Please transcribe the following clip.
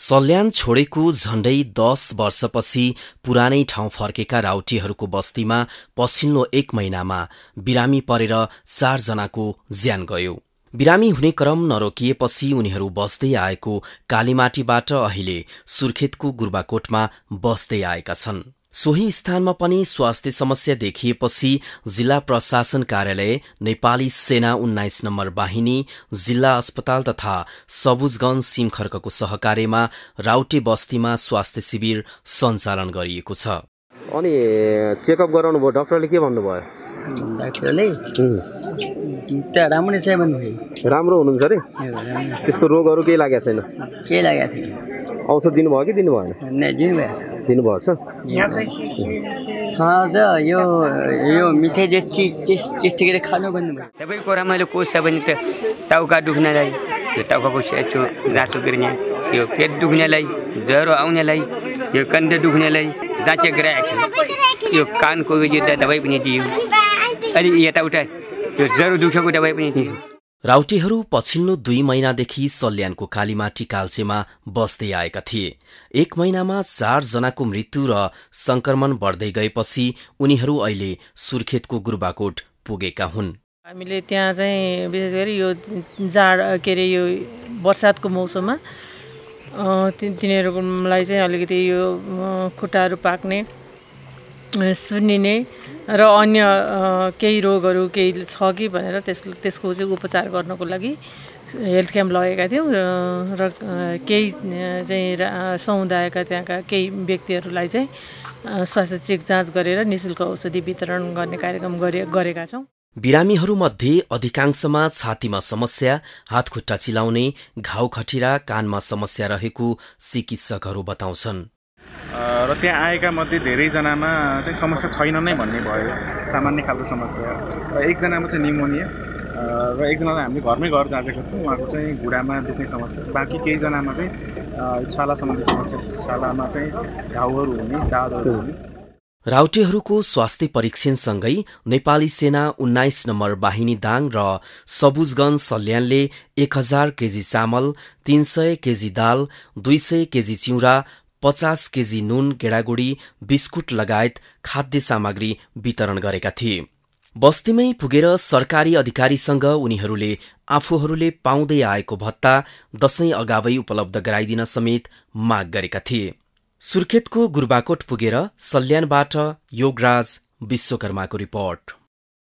सल्यान छोडेको झण्डै दस वर्षपछि पुरानै ठाउँ फर्केका राउटीहरूको बस्तीमा पछिल्लो एक महिनामा बिरामी परेर चारजनाको ज्यान गयो बिरामी हुने क्रम नरोकिएपछि उनीहरू बस्दै आएको कालीमाटीबाट अहिले सुर्खेतको गुर्बाकोटमा बस्दै आएका छन् सोही स्थानमा पनि स्वास्थ्य समस्या देखिएपछि जिल्ला प्रशासन कार्यालय नेपाली सेना उन्नाइस नम्बर वाहिनी जिल्ला अस्पताल तथा सबुजगंज सिमखर्कको सहकार्यमा राउटे बस्तीमा स्वास्थ्य शिविर सञ्चालन गरिएको छ अनि चेकअप गराउनुभयो डक्टरले के भन्नुभयो डाक्टरले राम्रो हुनुहुन्छ अरे त्यस्तो रोगहरू केही लागेको छैन केही लागेको छैन औषध दिनुभयो कि दिनु भएन दिनुभएछ साँझ यो यो मिठाई देख्ची त्यस त्यस्तो खानु भन्नुभयो सबै कुरा मैले कोसा भने त टाउका दुख्नेलाई यो टाउकाको सेचो जाँचो गर्ने यो पेट दुख्नेलाई ज्वरो आउनेलाई यो कन्ध दुख्नेलाई जाँचे गराएको छ यो कानको यो दबाई पनि दियो अलि यताउता यो ज्वरो दुखेको दबाई पनि दियो राउटेहरू पछिल्लो दुई महिनादेखि सल्यानको कालीमाटी कालचेमा बस्दै आएका थिए एक महिनामा चारजनाको मृत्यु र संक्रमण बढ्दै गएपछि उनीहरू अहिले सुर्खेतको गुरुबाकोट पुगेका हुन् हामीले त्यहाँ चाहिँ विशेष गरी यो जाड के अरे यो बर्सातको मौसममा तिनीहरूलाई चाहिँ अलिकति यो खुट्टाहरू पाक्ने सुन्निने र अन्य केही रोगहरू केही छ कि भनेर त्यस त्यसको चाहिँ उपचार गर्नको लागि हेल्थ क्याम्प लगेका थियौँ र केही चाहिँ समुदायका त्यहाँका केही व्यक्तिहरूलाई चाहिँ स्वास्थ्य चेक जाँच गरेर नि शुल्क औषधि वितरण गर्ने कार्यक्रम गरे गरेका छौँ बिरामीहरूमध्ये अधिकांशमा छातीमा समस्या हातखुट्टा चिलाउने घाउ खटिरा कानमा समस्या रहेको चिकित्सकहरू बताउँछन् र त्यहाँ आएका मध्ये धेरैजनामा चाहिँ समस्या छैन नै भन्ने भयो सामान्य खालको समस्या र एकजनामा चाहिँ निमोनिया र एकजनालाई हामीले घरमै घर जाँचेको थियौँ उहाँको चाहिँ घुँडामा दुख्ने समस्या बाँकी केहीजनामा चाहिँ छाला सम्बन्धी समस्या छालामा चाहिँ घाउहरू हुने दादहरू हुने राउटेहरूको स्वास्थ्य परीक्षणसँगै नेपाली सेना उन्नाइस नम्बर वाहिनी दाङ र सबुजगञ्ज सल्यानले एक हजार केजी चामल तीन सय केजी दाल दुई सय केजी चिउरा पचास केजी नुन गेडागुडी बिस्कुट लगायत खाद्य सामग्री वितरण गरेका थिए बस्तीमै पुगेर सरकारी अधिकारीसँग उनीहरूले आफूहरूले पाउँदै आएको भत्ता दशैं अगावै उपलब्ध गराइदिन समेत माग गरेका थिए सुर्खेतको गुर्बाकोट पुगेर सल्यानबाट योगराज विश्वकर्माको रिपोर्ट